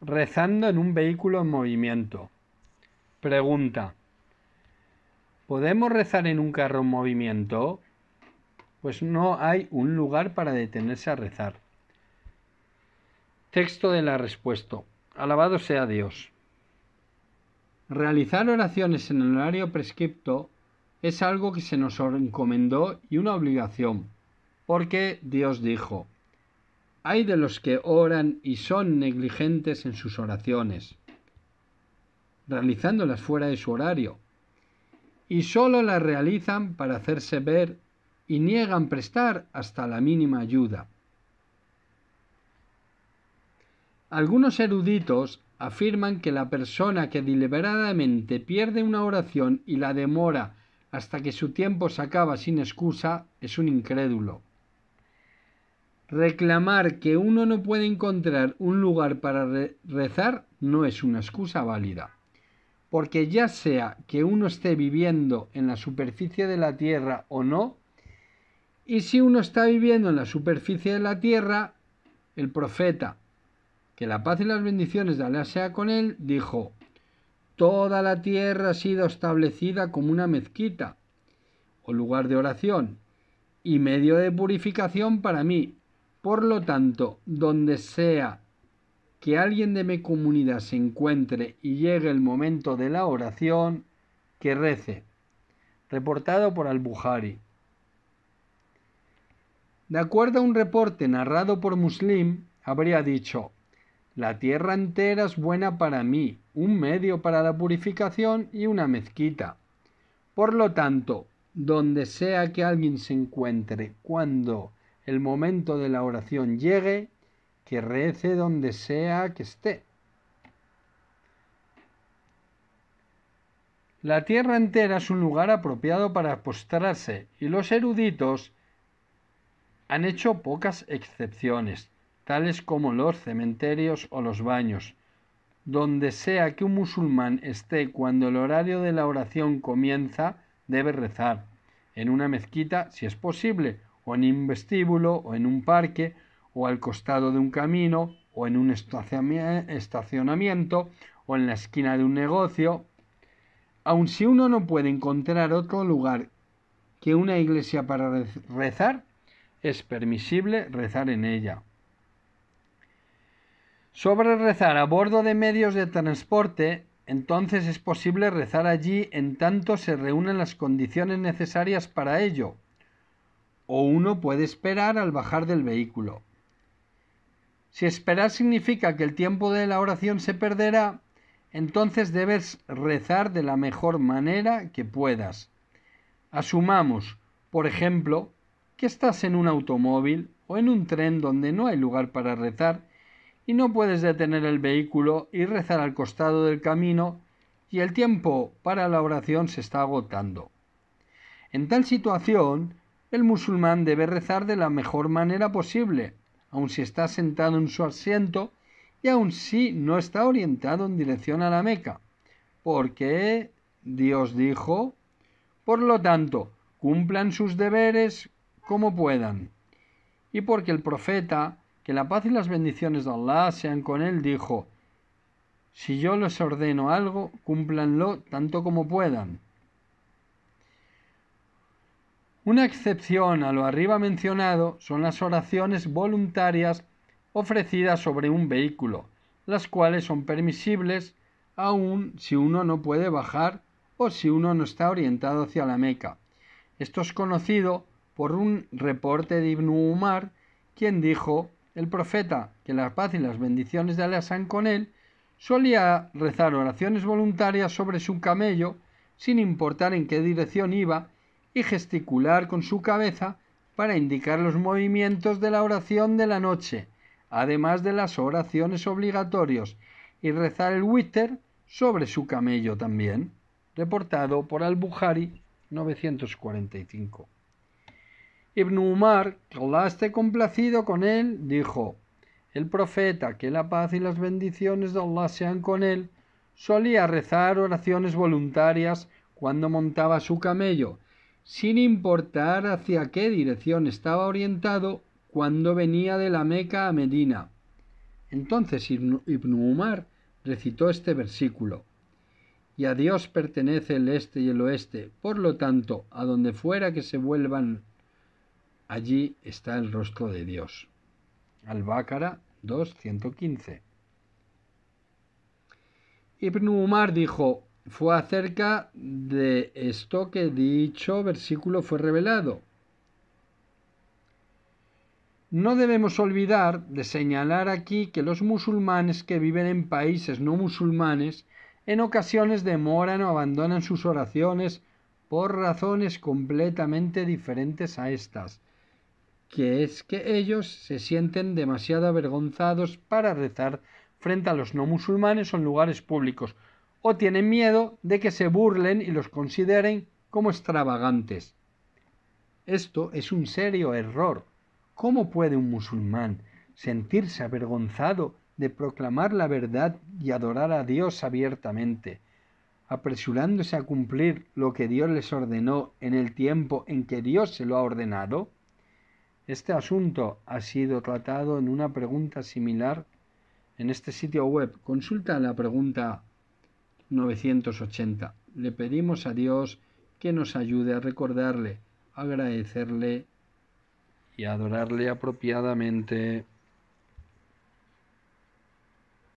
rezando en un vehículo en movimiento. Pregunta. ¿Podemos rezar en un carro en movimiento? Pues no hay un lugar para detenerse a rezar. Texto de la respuesta. Alabado sea Dios. Realizar oraciones en el horario prescripto es algo que se nos encomendó y una obligación, porque Dios dijo, hay de los que oran y son negligentes en sus oraciones, realizándolas fuera de su horario, y solo las realizan para hacerse ver y niegan prestar hasta la mínima ayuda. Algunos eruditos afirman que la persona que deliberadamente pierde una oración y la demora hasta que su tiempo se acaba sin excusa es un incrédulo. Reclamar que uno no puede encontrar un lugar para rezar no es una excusa válida, porque ya sea que uno esté viviendo en la superficie de la Tierra o no, y si uno está viviendo en la superficie de la Tierra, el profeta, que la paz y las bendiciones de Alá sea con él, dijo, Toda la tierra ha sido establecida como una mezquita o lugar de oración y medio de purificación para mí, por lo tanto, donde sea que alguien de mi comunidad se encuentre y llegue el momento de la oración, que rece. Reportado por Al-Bukhari. De acuerdo a un reporte narrado por Muslim, habría dicho, la tierra entera es buena para mí, un medio para la purificación y una mezquita. Por lo tanto, donde sea que alguien se encuentre cuando el momento de la oración llegue, que rece donde sea que esté. La tierra entera es un lugar apropiado para postrarse y los eruditos han hecho pocas excepciones, tales como los cementerios o los baños. Donde sea que un musulmán esté cuando el horario de la oración comienza, debe rezar, en una mezquita si es posible, o en un vestíbulo, o en un parque, o al costado de un camino, o en un estacionamiento, o en la esquina de un negocio. Aun si uno no puede encontrar otro lugar que una iglesia para rezar, es permisible rezar en ella. Sobre rezar a bordo de medios de transporte, entonces es posible rezar allí en tanto se reúnen las condiciones necesarias para ello o uno puede esperar al bajar del vehículo. Si esperar significa que el tiempo de la oración se perderá, entonces debes rezar de la mejor manera que puedas. Asumamos, por ejemplo, que estás en un automóvil o en un tren donde no hay lugar para rezar y no puedes detener el vehículo y rezar al costado del camino y el tiempo para la oración se está agotando. En tal situación, el musulmán debe rezar de la mejor manera posible, aun si está sentado en su asiento y aun si no está orientado en dirección a la Meca, porque Dios dijo, por lo tanto, cumplan sus deberes como puedan. Y porque el profeta, que la paz y las bendiciones de Allah sean con él, dijo, si yo les ordeno algo, cúmplanlo tanto como puedan. Una excepción a lo arriba mencionado son las oraciones voluntarias ofrecidas sobre un vehículo, las cuales son permisibles aun si uno no puede bajar o si uno no está orientado hacia la Meca. Esto es conocido por un reporte de Ibn Umar, quien dijo, el profeta, que la paz y las bendiciones de Allah con él, solía rezar oraciones voluntarias sobre su camello, sin importar en qué dirección iba, y gesticular con su cabeza para indicar los movimientos de la oración de la noche, además de las oraciones obligatorias, y rezar el Witter sobre su camello también, reportado por Al-Bukhari 945. Ibn Umar, que Allah esté complacido con él, dijo, el profeta, que la paz y las bendiciones de Allah sean con él, solía rezar oraciones voluntarias cuando montaba su camello, sin importar hacia qué dirección estaba orientado cuando venía de la Meca a Medina. Entonces Ibn Umar recitó este versículo. Y a Dios pertenece el este y el oeste, por lo tanto, a donde fuera que se vuelvan, allí está el rostro de Dios. Al-Bácara 2.115. Ibn Umar dijo, fue acerca de esto que dicho versículo fue revelado. No debemos olvidar de señalar aquí que los musulmanes que viven en países no musulmanes en ocasiones demoran o abandonan sus oraciones por razones completamente diferentes a estas, que es que ellos se sienten demasiado avergonzados para rezar frente a los no musulmanes o en lugares públicos, o tienen miedo de que se burlen y los consideren como extravagantes. Esto es un serio error. ¿Cómo puede un musulmán sentirse avergonzado de proclamar la verdad y adorar a Dios abiertamente, apresurándose a cumplir lo que Dios les ordenó en el tiempo en que Dios se lo ha ordenado? Este asunto ha sido tratado en una pregunta similar en este sitio web. Consulta la pregunta 980. Le pedimos a Dios que nos ayude a recordarle, agradecerle y adorarle apropiadamente.